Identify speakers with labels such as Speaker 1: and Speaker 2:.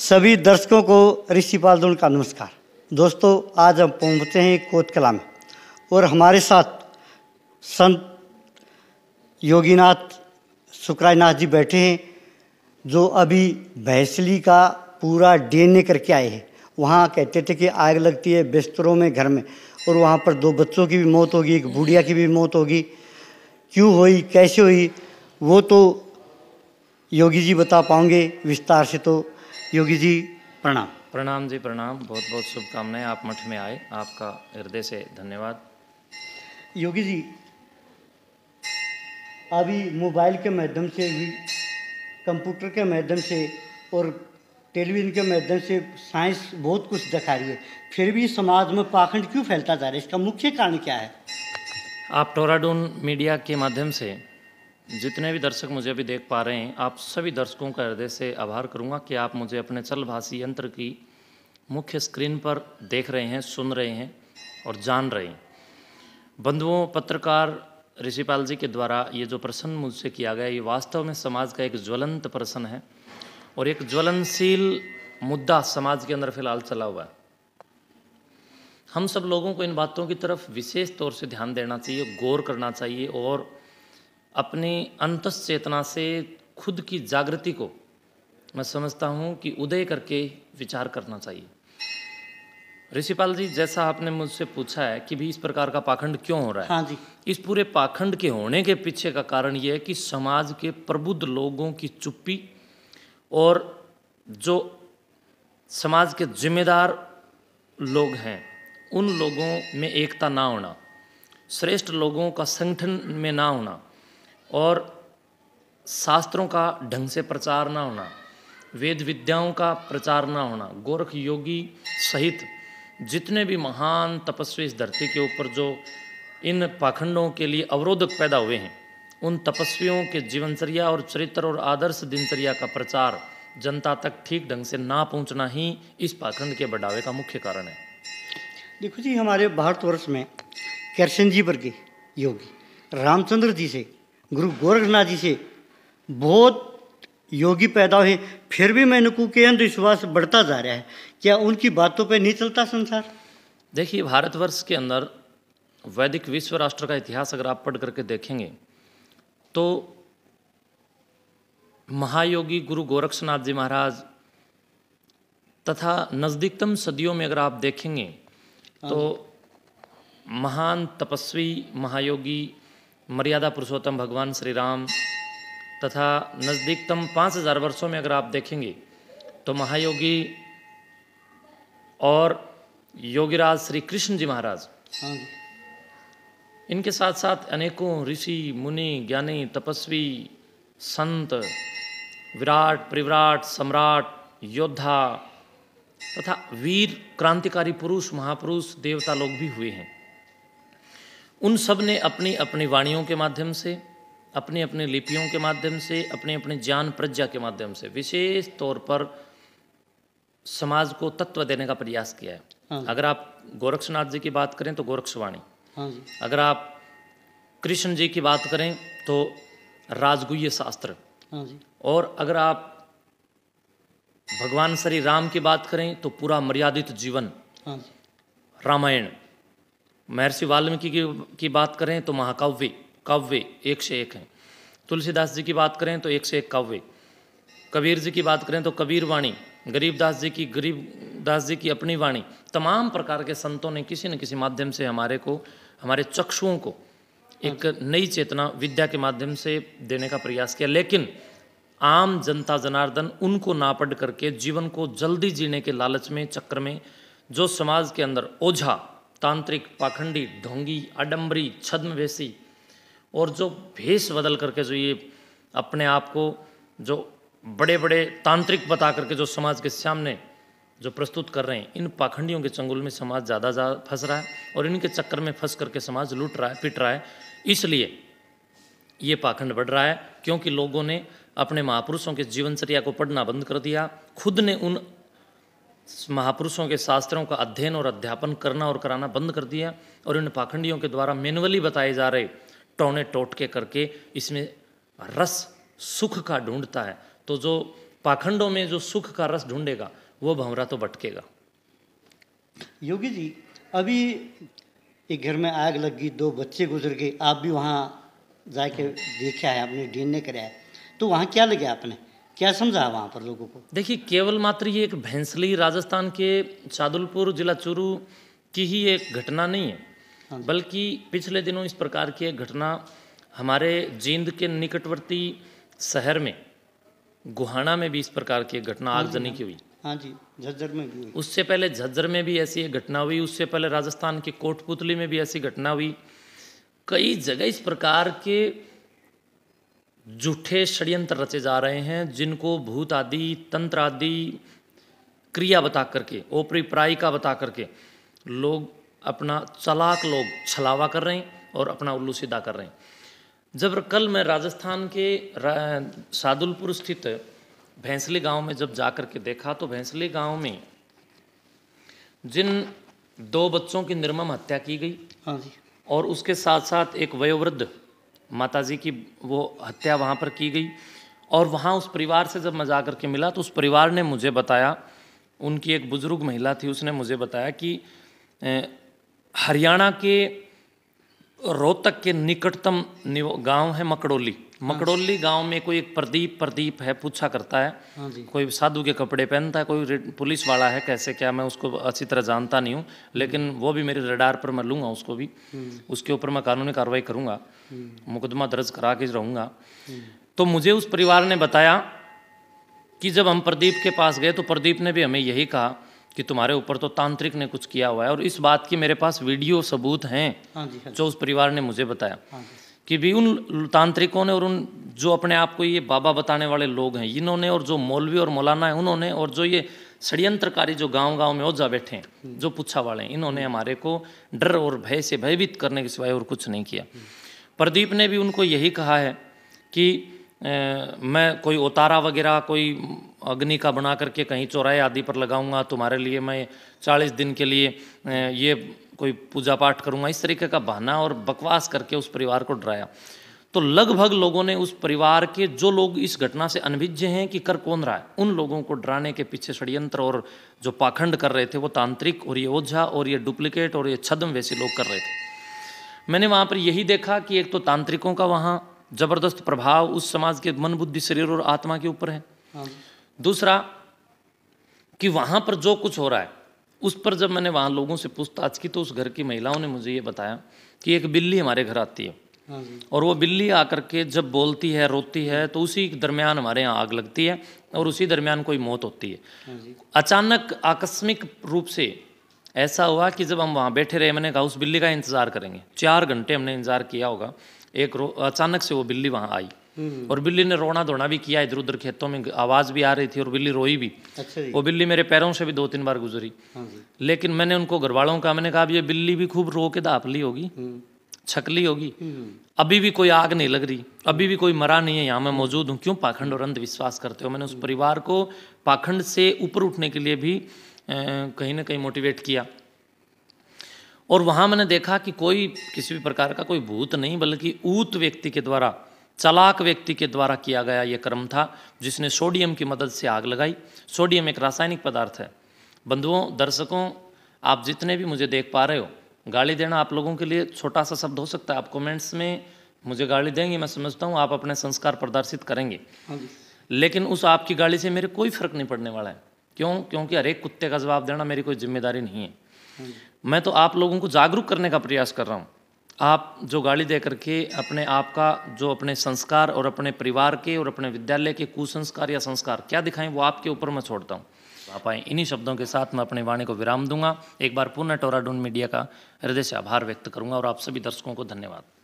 Speaker 1: सभी दर्शकों को ऋषिपाल दोन का नमस्कार दोस्तों आज हम पहुंचते हैं कोतकला में और हमारे साथ संत योगीनाथ शुक्रायनाथ जी बैठे हैं जो अभी भैंसली का पूरा डीएनए करके आए हैं वहाँ कहते थे कि आग लगती है बिस्तरों में घर में और वहाँ पर दो बच्चों की भी मौत होगी एक बुढ़िया की भी मौत होगी क्यों हुई कैसे हुई वो तो योगी जी बता पाओगे विस्तार से तो योगी जी
Speaker 2: प्रणाम प्रणाम जी प्रणाम बहुत बहुत शुभकामनाएं आप मठ में आए आपका हृदय से धन्यवाद
Speaker 1: योगी जी अभी मोबाइल के माध्यम से भी कंप्यूटर के माध्यम से और टेलीविज़न के माध्यम से साइंस बहुत कुछ दिखा रही है फिर भी समाज में पाखंड क्यों
Speaker 2: फैलता जा रहा है इसका मुख्य कारण क्या है आप टोराडोन मीडिया के माध्यम से जितने भी दर्शक मुझे अभी देख पा रहे हैं आप सभी दर्शकों का हृदय से आभार करूंगा कि आप मुझे अपने चलभाषी यंत्र की मुख्य स्क्रीन पर देख रहे हैं सुन रहे हैं और जान रहे हैं बंधुओं पत्रकार ऋषिपाल जी के द्वारा ये जो प्रश्न मुझसे किया गया ये वास्तव में समाज का एक ज्वलंत प्रश्न है और एक ज्वलनशील मुद्दा समाज के अंदर फिलहाल चला हुआ है हम सब लोगों को इन बातों की तरफ विशेष तौर से ध्यान देना चाहिए गौर करना चाहिए और अपने अंत चेतना से खुद की जागृति को मैं समझता हूँ कि उदय करके विचार करना चाहिए ऋषिपाल जी जैसा आपने मुझसे पूछा है कि भी इस प्रकार का पाखंड क्यों हो रहा है हाँ जी इस पूरे पाखंड के होने के पीछे का कारण यह है कि समाज के प्रबुद्ध लोगों की चुप्पी और जो समाज के जिम्मेदार लोग हैं उन लोगों में एकता ना होना श्रेष्ठ लोगों का संगठन में ना होना और शास्त्रों का ढंग से प्रचार ना होना वेद विद्याओं का प्रचार ना होना गोरख योगी सहित जितने भी महान तपस्वी इस धरती के ऊपर जो इन पाखंडों के लिए अवरोधक पैदा हुए हैं उन तपस्वियों के जीवनचर्या और चरित्र और आदर्श दिनचर्या का प्रचार जनता तक ठीक ढंग से ना पहुंचना ही इस पाखंड के बढ़ावे का मुख्य कारण है
Speaker 1: देखो जी हमारे भारतवर्ष में कृष्ण जी वर्गीय योगी रामचंद्र जी से गुरु गोरखनाथ जी से बहुत योगी पैदा हुए फिर भी मैंने कू के अंधविश्वास बढ़ता जा रहा है क्या उनकी बातों पर नहीं चलता संसार
Speaker 2: देखिए भारतवर्ष के अंदर वैदिक विश्व राष्ट्र का इतिहास अगर आप पढ़ करके देखेंगे तो महायोगी गुरु गोरक्षनाथ जी महाराज तथा नज़दीकतम सदियों में अगर आप देखेंगे हाँ तो महान तपस्वी महायोगी मर्यादा पुरुषोत्तम भगवान श्री राम तथा नज़दीकतम पाँच हज़ार वर्षों में अगर आप देखेंगे तो महायोगी और योगीराज श्री कृष्ण जी महाराज हाँ इनके साथ साथ अनेकों ऋषि मुनि ज्ञानी तपस्वी संत विराट परिवराट सम्राट योद्धा तथा वीर क्रांतिकारी पुरुष महापुरुष देवता लोग भी हुए हैं उन सब ने अपनी अपनी वाणियों के माध्यम से अपने अपने लिपियों के माध्यम से अपने अपने ज्ञान प्रज्ञा के माध्यम से विशेष तौर पर समाज को तत्व देने का प्रयास किया है हाँ। अगर आप गोरक्षनाथ जी की बात करें तो गोरक्षवाणी हाँ अगर आप कृष्ण जी की बात करें तो राजगुह्य शास्त्र हाँ जी। और अगर आप भगवान श्री राम की बात करें तो पूरा मर्यादित जीवन हाँ जी। रामायण महर्षि वाल्मीकि की, की बात करें तो महाकाव्य काव्य एक से एक हैं तुलसीदास जी की बात करें तो एक से एक काव्य कबीर जी की बात करें तो कबीर वाणी गरीबदास जी की गरीबदास जी की अपनी वाणी तमाम प्रकार के संतों ने किसी न किसी माध्यम से हमारे को हमारे चक्षुओं को एक नई चेतना विद्या के माध्यम से देने का प्रयास किया लेकिन आम जनता जनार्दन उनको नापड करके जीवन को जल्दी जीने के लालच में चक्र में जो समाज के अंदर ओझा तांत्रिक पाखंडी ढोंगी आडम्बरी छद्मवेशी और जो भेष बदल करके जो ये अपने आप को जो बड़े बड़े तांत्रिक बता करके जो समाज के सामने जो प्रस्तुत कर रहे हैं इन पाखंडियों के चंगुल में समाज ज़्यादा ज़्यादा फंस रहा है और इनके चक्कर में फंस करके समाज लूट रहा है पिट रहा है इसलिए ये पाखंड बढ़ रहा है क्योंकि लोगों ने अपने महापुरुषों के जीवनचर्या को पढ़ना बंद कर दिया खुद ने उन महापुरुषों के शास्त्रों का अध्ययन और अध्यापन करना और कराना बंद कर दिया और इन पाखंडियों के द्वारा मैनुअली बताए जा रहे टोने टोटके करके इसमें रस सुख का ढूंढता है तो जो पाखंडों में जो सुख का रस ढूंढेगा वो भंवरा तो भटकेगा
Speaker 1: योगी जी अभी एक घर में आग लग गई दो बच्चे गुजर गए आप भी वहाँ जाके हाँ। देखा
Speaker 2: है आपने डी एन कराया तो वहाँ क्या लगे आपने क्या समझा वहाँ पर लोगों को देखिए केवल मात्र ये एक भैंसली राजस्थान के सादुलपुर जिला चूरू की ही एक घटना नहीं है हाँ बल्कि पिछले दिनों इस प्रकार की एक घटना हमारे जींद के निकटवर्ती शहर में गुहाना में भी इस प्रकार की घटना हाँ आगजनी की हाँ। हुई
Speaker 1: हाँ जी झज्जर में भी
Speaker 2: उससे पहले झज्जर में भी ऐसी एक घटना हुई उससे पहले राजस्थान के कोटपुतली में भी ऐसी घटना हुई कई जगह इस प्रकार के झूठे षड्यंत्र रचे जा रहे हैं जिनको भूत आदि तंत्र आदि क्रिया बता करके ओपरी प्राय का बता करके लोग अपना चलाक लोग छलावा कर रहे हैं और अपना उल्लू सीधा कर रहे हैं जब कल मैं राजस्थान के सादुलपुर स्थित भैंसली गांव में जब जा के देखा तो भैंसली गांव में जिन दो बच्चों की निर्मम हत्या की गई हाँ जी और उसके साथ साथ एक वयोवृद्ध माताजी की वो हत्या वहाँ पर की गई और वहाँ उस परिवार से जब मैं जा के मिला तो उस परिवार ने मुझे बताया उनकी एक बुज़ुर्ग महिला थी उसने मुझे बताया कि हरियाणा के रोहतक के निकटतम गांव है मकड़ोली मकड़ोली गांव में कोई एक प्रदीप प्रदीप है पूछा करता है हाँ जी। कोई साधु के कपड़े पहनता है कोई पुलिस वाला है कैसे क्या मैं उसको अच्छी तरह जानता नहीं हूँ लेकिन हम्म। वो भी मेरे रडार पर मैं लूंगा उसको भी हम्म। उसके ऊपर मैं कानूनी कार्रवाई करूंगा हम्म। मुकदमा दर्ज करा के रहूँगा तो मुझे उस परिवार ने बताया कि जब हम प्रदीप के पास गए तो प्रदीप ने भी हमें यही कहा कि तुम्हारे ऊपर तो तांत्रिक ने कुछ किया हुआ है और इस बात की मेरे पास वीडियो सबूत हैं हाँ हाँ जो उस परिवार ने मुझे बताया हाँ कि भी उन तांत्रिकों ने और उन जो अपने आप को ये बाबा बताने वाले लोग हैं इन्होंने और जो मौलवी और मौलाना है उन्होंने और जो ये षड्यंत्रकारी जो गांव गांव में ओझा बैठे हैं जो पूछा वाले हैं इन्होंने हमारे को डर और भय से भयभीत करने के सिवाय और कुछ नहीं किया प्रदीप ने भी उनको यही कहा है कि ए, मैं कोई उतारा वगैरह कोई अग्नि का बना करके कहीं चौराहे आदि पर लगाऊंगा तुम्हारे लिए मैं चालीस दिन के लिए ए, ये कोई पूजा पाठ करूंगा इस तरीके का बहाना और बकवास करके उस परिवार को डराया तो लगभग लोगों ने उस परिवार के जो लोग इस घटना से अनभिज्ञ हैं कि कर कौन रहा है उन लोगों को डराने के पीछे षड्यंत्र और जो पाखंड कर रहे थे वो तांत्रिक और ये ओझा और ये डुप्लीकेट और ये छदम वैसे लोग कर रहे थे मैंने वहाँ पर यही देखा कि एक तो तांत्रिकों का वहाँ जबरदस्त प्रभाव उस समाज के मन बुद्धि शरीर और आत्मा के ऊपर है हाँ। दूसरा कि वहाँ पर जो कुछ हो रहा है उस पर जब मैंने वहाँ लोगों से पूछताछ की तो उस घर की महिलाओं ने मुझे ये बताया कि एक बिल्ली हमारे घर आती है हाँ और वो बिल्ली आकर के जब बोलती है रोती है तो उसी दरमियान हमारे यहाँ आग लगती है और उसी दरमियान कोई मौत होती है हाँ अचानक आकस्मिक रूप से ऐसा हुआ कि जब हम वहाँ बैठे रहे मैंने कहा उस बिल्ली का इंतज़ार करेंगे चार घंटे हमने इंतज़ार किया होगा एक रो अचानक से वो बिल्ली वहाँ आई हम्म। और बिल्ली ने रोना धोना भी किया इधर उधर खेतों में आवाज़ भी आ रही थी और बिल्ली रोई भी अच्छा वो बिल्ली मेरे पैरों से भी दो तीन बार गुजरी हाँ लेकिन मैंने उनको घर वालों का मैंने कहा ये बिल्ली भी खूब रो के दाप ली होगी हम्म। छकली होगी हम्म। अभी भी कोई आग नहीं लग रही अभी भी कोई मरा नहीं है यहाँ मैं मौजूद हूँ क्यों पाखंड और अंधविश्वास करते हो मैंने उस परिवार को पाखंड से ऊपर उठने के लिए भी कहीं ना कहीं मोटिवेट किया और वहां मैंने देखा कि कोई किसी भी प्रकार का कोई भूत नहीं बल्कि ऊत व्यक्ति के द्वारा चलाक व्यक्ति के द्वारा किया गया यह कर्म था जिसने सोडियम की मदद से आग लगाई सोडियम एक रासायनिक पदार्थ है बंधुओं दर्शकों आप जितने भी मुझे देख पा रहे हो गाली देना आप लोगों के लिए छोटा सा शब्द हो सकता है आप कमेंट्स में मुझे गाली देंगे मैं समझता हूँ आप अपने संस्कार प्रदर्शित करेंगे हाँ लेकिन उस आपकी गाली से मेरे कोई फर्क नहीं पड़ने वाला है क्यों क्योंकि हर एक कुत्ते का जवाब देना मेरी कोई जिम्मेदारी नहीं है हाँ मैं तो आप लोगों को जागरूक करने का प्रयास कर रहा हूँ आप जो गाली दे करके अपने आप का जो अपने संस्कार और अपने परिवार के और अपने विद्यालय के कुसंस्कार या संस्कार क्या दिखाएं वो आपके ऊपर मैं छोड़ता हूँ तो आप आए इन्हीं शब्दों के साथ मैं अपनी वाणी को विराम दूंगा एक बार पुनः टोराडून मीडिया का हृदय से आभार व्यक्त करूंगा और आप सभी दर्शकों को धन्यवाद